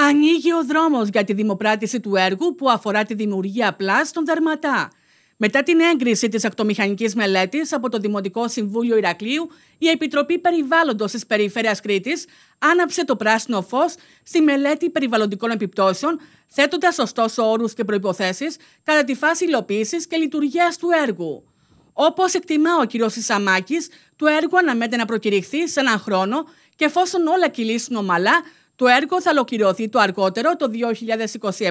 Ανοίγει ο δρόμος για τη δημοπράτηση του έργου που αφορά τη δημιουργία πλάς στον Μετά την έγκριση της ακτομηχανικής μελέτης από το Δημοτικό Συμβούλιο Ηρακλείου, η Επιτροπή Περιβάλλοντος της Περιφέρειας Κρήτης άναψε το πράσινο φως στη μελέτη περιβαλλοντικών επιπτώσεων, θέτοντας ωστόσο όρους και προποθέσει κατά τη φάση υλοποίησης και λειτουργίας του έργου. Όπως εκτιμά ο κ. Σαμάκης, το έργο αναμένεται να προκηρυχθεί σε έναν χρόνο και εφόσον όλα κυλήσουν ομαλά, το έργο θα ολοκληρωθεί το αργότερο το 2027,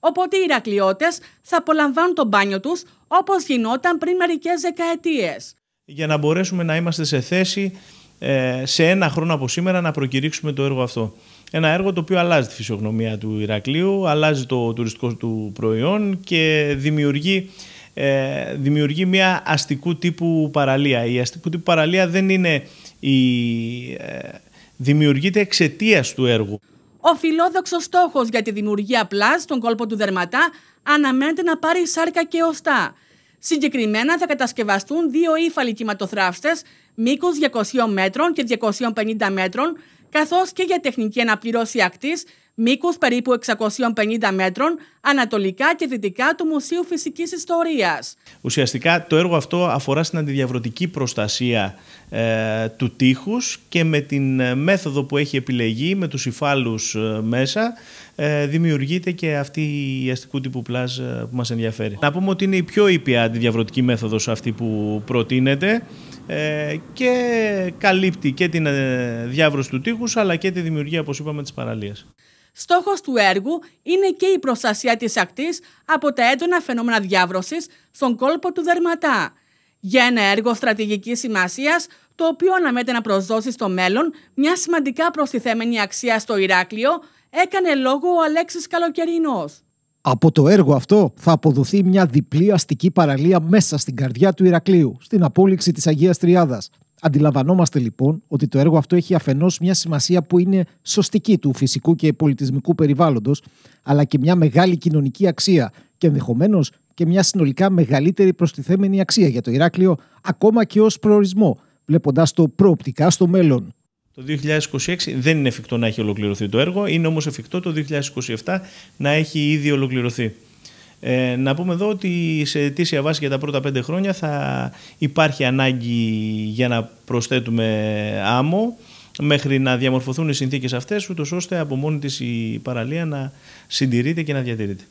οπότε οι Ηρακλειώτες θα απολαμβάνουν το μπάνιο τους όπως γινόταν πριν μερικές δεκαετίες. Για να μπορέσουμε να είμαστε σε θέση ε, σε ένα χρόνο από σήμερα να προκηρύξουμε το έργο αυτό. Ένα έργο το οποίο αλλάζει τη φυσιογνωμία του Ηρακλείου, αλλάζει το τουριστικό του προϊόν και δημιουργεί, ε, δημιουργεί μια αστικού τύπου παραλία. Η αστικού τύπου παραλία δεν είναι η, ε, δημιουργείται εξαιτίας του έργου. Ο φιλόδοξος στόχος για τη δημιουργία πλάς στον κόλπο του Δερματά αναμένεται να πάρει σάρκα και οστά. Συγκεκριμένα θα κατασκευαστούν δύο ύφαλοι κυματοθράφστες μήκου 200 μέτρων και 250 μέτρων, καθώς και για τεχνική αναπληρώση ακτής μήκος περίπου 650 μέτρων, ανατολικά και δυτικά του Μουσείου Φυσικής Ιστορίας. Ουσιαστικά το έργο αυτό αφορά στην αντιδιαβρωτική προστασία ε, του τείχους και με την ε, μέθοδο που έχει επιλεγεί, με τους υφάλους ε, μέσα, δημιουργείται και αυτή η αστικού τύπου πλάζ που μας ενδιαφέρει. Να πούμε ότι είναι η πιο ήπια αντιδιαβρωτική μέθοδος αυτή που προτείνεται και καλύπτει και την διάβρωση του τείχους αλλά και τη δημιουργία, όπως είπαμε, της παραλίας. Στόχος του έργου είναι και η προστασία της ακτής από τα έντονα φαινόμενα διάβρωσης στον κόλπο του Δερματά. Για ένα έργο στρατηγικής σημασίας το οποίο αναμένεται να προσδώσει στο μέλλον μια σημαντικά προστιθέμενη αξία στο Ηράκλειο, έκανε λόγο ο αλέξης καλοκαιρινός. Από το έργο αυτό θα αποδοθεί μια διπλή αστική παραλία μέσα στην καρδιά του Ηρακλείου, στην απόλυξη της Αγίας Τριάδας. Αντιλαμβανόμαστε λοιπόν ότι το έργο αυτό έχει αφενός μια σημασία που είναι σωστική του φυσικού και πολιτισμικού περιβάλλοντος, αλλά και μια μεγάλη κοινωνική αξία και ενδεχομένως και μια συνολικά μεγαλύτερη προστιθέμενη αξία για το Ηράκλειο, ακόμα και ως προορισμό, βλέποντας το προοπτικά στο μέλλον. Το 2026 δεν είναι εφικτό να έχει ολοκληρωθεί το έργο, είναι όμως εφικτό το 2027 να έχει ήδη ολοκληρωθεί. Ε, να πούμε εδώ ότι σε αιτήσια βάση για τα πρώτα πέντε χρόνια θα υπάρχει ανάγκη για να προσθέτουμε άμμο μέχρι να διαμορφωθούν οι συνθήκες αυτές, ούτως ώστε από μόνη της η παραλία να συντηρείται και να διατηρείται.